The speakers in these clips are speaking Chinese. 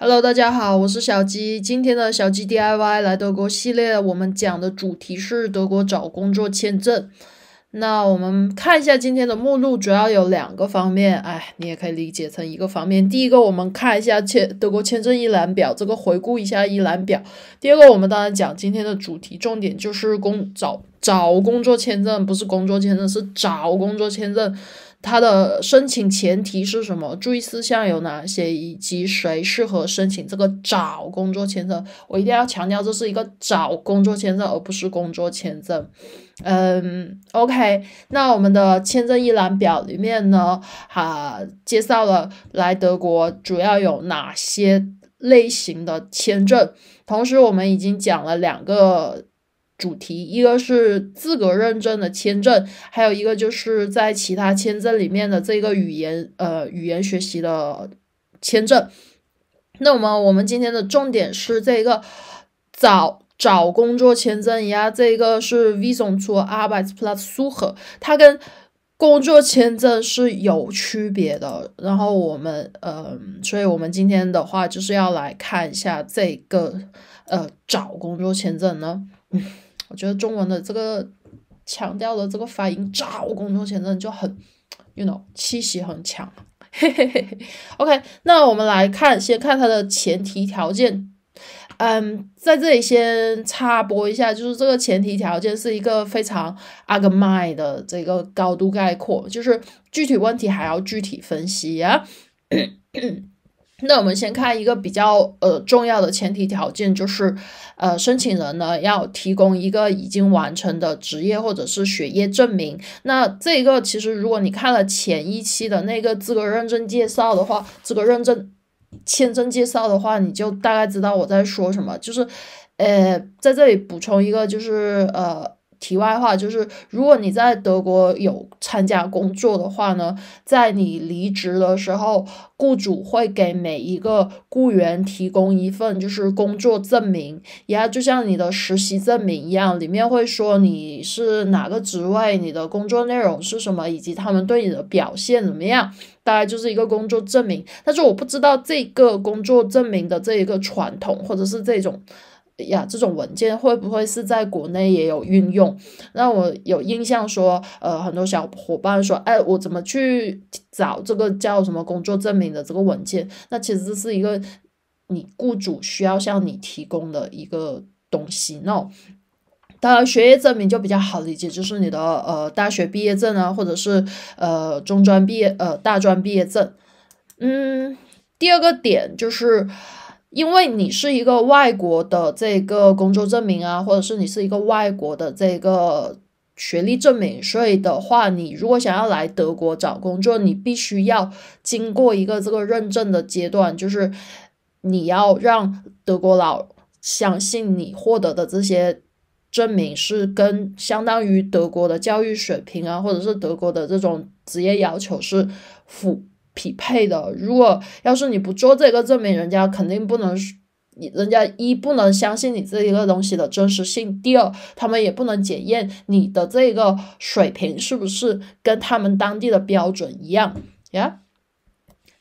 Hello，大家好，我是小鸡。今天的小鸡 DIY 来德国系列，我们讲的主题是德国找工作签证。那我们看一下今天的目录，主要有两个方面，哎，你也可以理解成一个方面。第一个，我们看一下签德国签证一览表，这个回顾一下一览表。第二个，我们当然讲今天的主题重点就是工找找工作签证，不是工作签证，是找工作签证。它的申请前提是什么？注意事项有哪些？以及谁适合申请这个找工作签证？我一定要强调，这是一个找工作签证，而不是工作签证。嗯，OK，那我们的签证一览表里面呢，啊，介绍了来德国主要有哪些类型的签证。同时，我们已经讲了两个。主题一个是资格认证的签证，还有一个就是在其他签证里面的这个语言呃语言学习的签证。那么我们今天的重点是这一个找找工作签证呀，这个是 Visa 出 Arbit Plus 它跟工作签证是有区别的。然后我们呃，所以我们今天的话就是要来看一下这个呃找工作签证呢。我觉得中文的这个强调的这个发音，我公众前阵就很，y o u know，气息很强。嘿嘿嘿嘿 OK，那我们来看，先看它的前提条件。嗯，在这里先插播一下，就是这个前提条件是一个非常阿格迈的这个高度概括，就是具体问题还要具体分析呀。那我们先看一个比较呃重要的前提条件，就是呃申请人呢要提供一个已经完成的职业或者是学业证明。那这个其实如果你看了前一期的那个资格认证介绍的话，资格认证签证介绍的话，你就大概知道我在说什么。就是呃在这里补充一个，就是呃。题外话就是，如果你在德国有参加工作的话呢，在你离职的时候，雇主会给每一个雇员提供一份就是工作证明，然后就像你的实习证明一样，里面会说你是哪个职位，你的工作内容是什么，以及他们对你的表现怎么样，大概就是一个工作证明。但是我不知道这个工作证明的这一个传统或者是这种。呀，这种文件会不会是在国内也有运用？那我有印象说，呃，很多小伙伴说，哎，我怎么去找这个叫什么工作证明的这个文件？那其实是一个你雇主需要向你提供的一个东西那当然，学业证明就比较好理解，就是你的呃大学毕业证啊，或者是呃中专毕业呃大专毕业证。嗯，第二个点就是。因为你是一个外国的这个工作证明啊，或者是你是一个外国的这个学历证明，所以的话，你如果想要来德国找工作，你必须要经过一个这个认证的阶段，就是你要让德国佬相信你获得的这些证明是跟相当于德国的教育水平啊，或者是德国的这种职业要求是符。匹配的，如果要是你不做这个证明，人家肯定不能，你人家一不能相信你这一个东西的真实性，第二，他们也不能检验你的这个水平是不是跟他们当地的标准一样呀。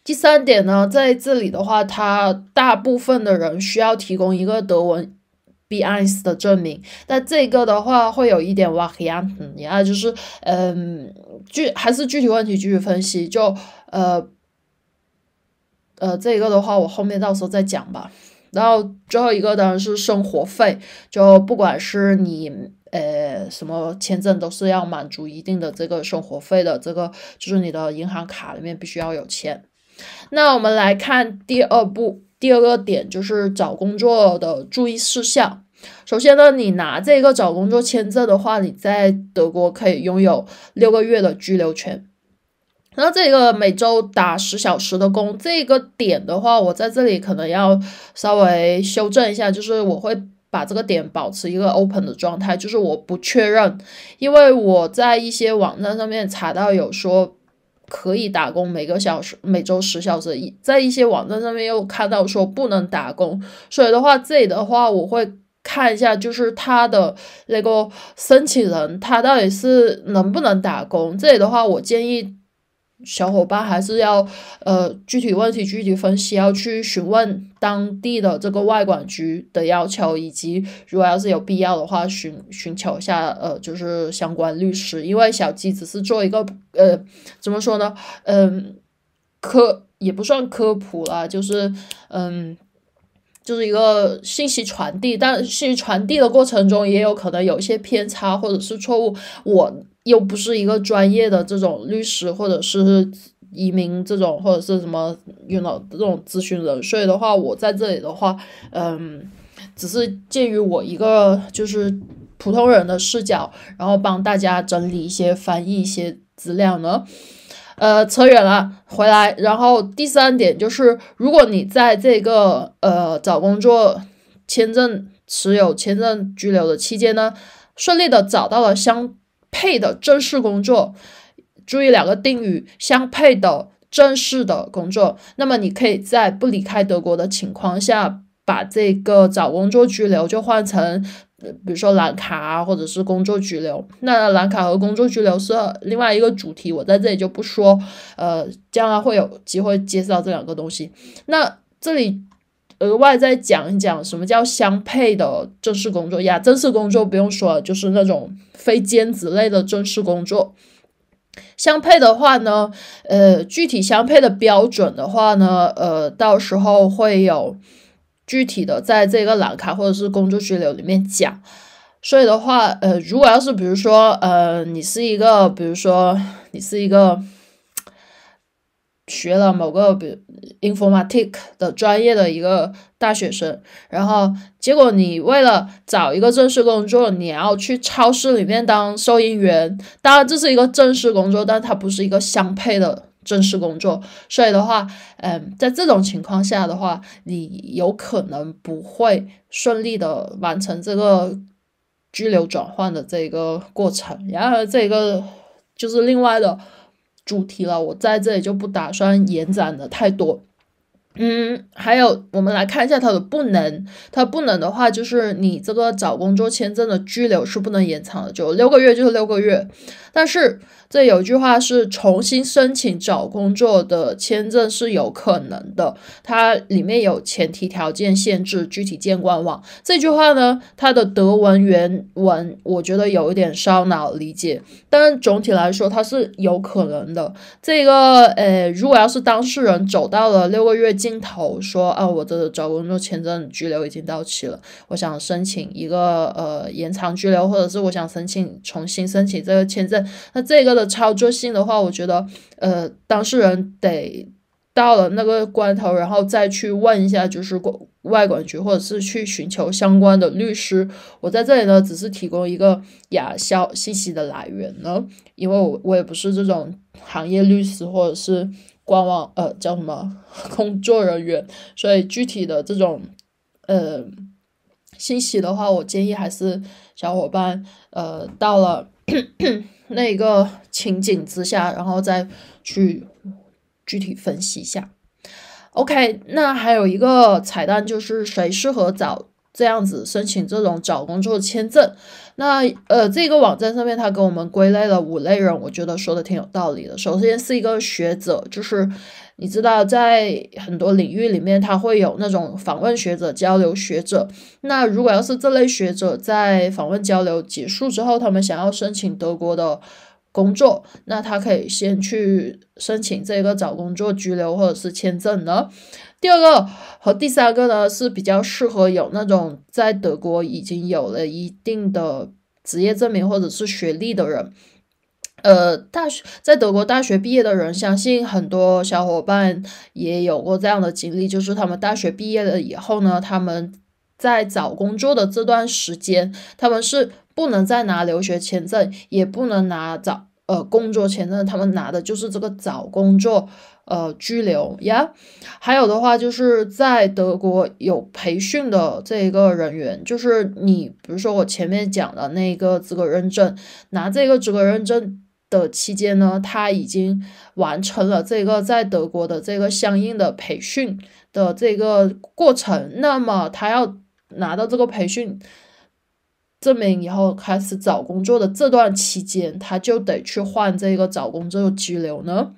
第三点呢，在这里的话，他大部分的人需要提供一个德文 B i s 的证明，那这个的话会有一点哇 a r 嗯，a 就是，嗯，具还是具体问题具体分析就。呃，呃，这个的话，我后面到时候再讲吧。然后最后一个当然是生活费，就不管是你呃什么签证，都是要满足一定的这个生活费的。这个就是你的银行卡里面必须要有钱。那我们来看第二步，第二个点就是找工作的注意事项。首先呢，你拿这个找工作签证的话，你在德国可以拥有六个月的居留权。然后这个每周打十小时的工，这个点的话，我在这里可能要稍微修正一下，就是我会把这个点保持一个 open 的状态，就是我不确认，因为我在一些网站上面查到有说可以打工每个小时每周十小时，在一些网站上面又看到说不能打工，所以的话这里的话我会看一下，就是他的那个申请人他到底是能不能打工，这里的话我建议。小伙伴还是要，呃，具体问题具体分析，要去询问当地的这个外管局的要求，以及如果要是有必要的话，寻寻求一下呃，就是相关律师。因为小鸡只是做一个呃，怎么说呢，嗯，科也不算科普了，就是嗯。就是一个信息传递，但信息传递的过程中也有可能有一些偏差或者是错误。我又不是一个专业的这种律师，或者是移民这种或者是什么这种咨询人，所以的话，我在这里的话，嗯，只是介于我一个就是普通人的视角，然后帮大家整理一些翻译一些资料呢。呃，扯远了，回来。然后第三点就是，如果你在这个呃找工作、签证持有、签证居留的期间呢，顺利的找到了相配的正式工作，注意两个定语“相配的正式的工作”，那么你可以在不离开德国的情况下，把这个找工作居留就换成。比如说蓝卡啊，或者是工作居留，那蓝卡和工作居留是另外一个主题，我在这里就不说，呃，将来会有机会介绍这两个东西。那这里额外再讲一讲什么叫相配的正式工作呀？正式工作不用说，就是那种非兼职类的正式工作。相配的话呢，呃，具体相配的标准的话呢，呃，到时候会有。具体的在这个蓝卡或者是工作居留里面讲，所以的话，呃，如果要是比如说，呃，你是一个，比如说你是一个学了某个比如 informatic 的专业的一个大学生，然后结果你为了找一个正式工作，你要去超市里面当收银员，当然这是一个正式工作，但它不是一个相配的。正式工作，所以的话，嗯，在这种情况下的话，你有可能不会顺利的完成这个居留转换的这个过程。然后这个就是另外的主题了，我在这里就不打算延展的太多。嗯，还有我们来看一下它的不能，它不能的话就是你这个找工作签证的居留是不能延长的，就六个月就是六个月，但是。这有句话是重新申请找工作的签证是有可能的，它里面有前提条件限制，具体见官网。这句话呢，它的德文原文我觉得有一点烧脑理解，但总体来说它是有可能的。这个呃，如果要是当事人走到了六个月尽头，说啊，我的找工作签证拘留已经到期了，我想申请一个呃延长拘留，或者是我想申请重新申请这个签证，那这个。的操作性的话，我觉得，呃，当事人得到了那个关头，然后再去问一下，就是外管局，或者是去寻求相关的律师。我在这里呢，只是提供一个亚销信息的来源呢，因为我我也不是这种行业律师，或者是官网，呃，叫什么工作人员，所以具体的这种，呃，信息的话，我建议还是小伙伴，呃，到了。那个情景之下，然后再去具体分析一下。OK，那还有一个彩蛋就是谁适合找这样子申请这种找工作签证，那呃，这个网站上面他给我们归类了五类人，我觉得说的挺有道理的。首先是一个学者，就是你知道，在很多领域里面，他会有那种访问学者、交流学者。那如果要是这类学者在访问交流结束之后，他们想要申请德国的工作，那他可以先去申请这个找工作居留或者是签证呢。第二个。和第三个呢是比较适合有那种在德国已经有了一定的职业证明或者是学历的人，呃，大学在德国大学毕业的人，相信很多小伙伴也有过这样的经历，就是他们大学毕业了以后呢，他们在找工作的这段时间，他们是不能再拿留学签证，也不能拿找。呃，工作签证他们拿的就是这个找工作，呃，拘留呀。还有的话，就是在德国有培训的这一个人员，就是你，比如说我前面讲的那个资格认证，拿这个资格认证的期间呢，他已经完成了这个在德国的这个相应的培训的这个过程，那么他要拿到这个培训。证明以后开始找工作的这段期间，他就得去换这个找工作居留呢，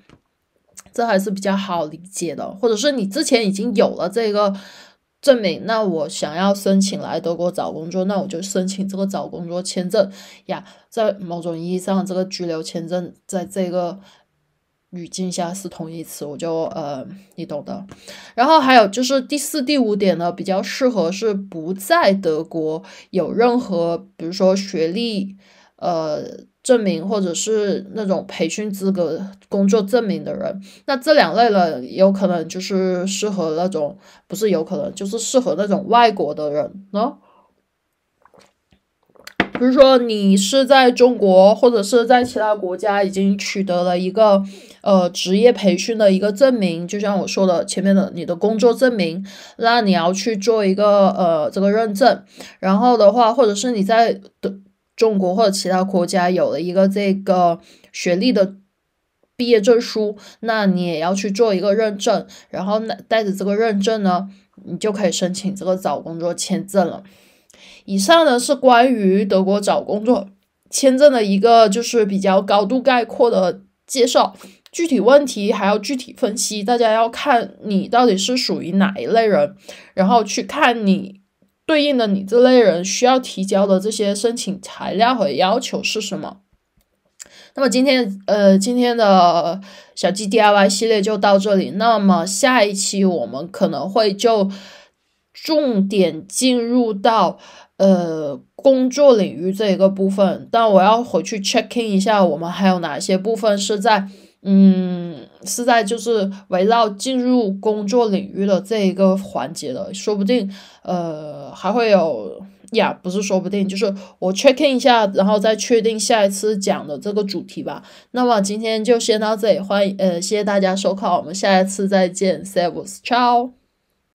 这还是比较好理解的。或者是你之前已经有了这个证明，那我想要申请来德国找工作，那我就申请这个找工作签证呀。在某种意义上，这个居留签证在这个。语境下是同义词，我就呃，你懂的。然后还有就是第四、第五点呢，比较适合是不在德国有任何，比如说学历，呃，证明或者是那种培训资格、工作证明的人。那这两类人有可能就是适合那种，不是有可能就是适合那种外国的人呢。比如说，你是在中国或者是在其他国家已经取得了一个呃职业培训的一个证明，就像我说的前面的你的工作证明，那你要去做一个呃这个认证。然后的话，或者是你在的中国或者其他国家有了一个这个学历的毕业证书，那你也要去做一个认证。然后带着这个认证呢，你就可以申请这个找工作签证了。以上呢是关于德国找工作签证的一个就是比较高度概括的介绍，具体问题还要具体分析。大家要看你到底是属于哪一类人，然后去看你对应的你这类人需要提交的这些申请材料和要求是什么。那么今天呃，今天的小鸡 DIY 系列就到这里。那么下一期我们可能会就重点进入到。呃，工作领域这一个部分，但我要回去 checking 一下，我们还有哪些部分是在，嗯，是在就是围绕进入工作领域的这一个环节的，说不定，呃，还会有，呀，不是，说不定，就是我 checking 一下，然后再确定下一次讲的这个主题吧。那么今天就先到这里，欢迎，呃，谢谢大家收看，我们下一次再见，See you e c t i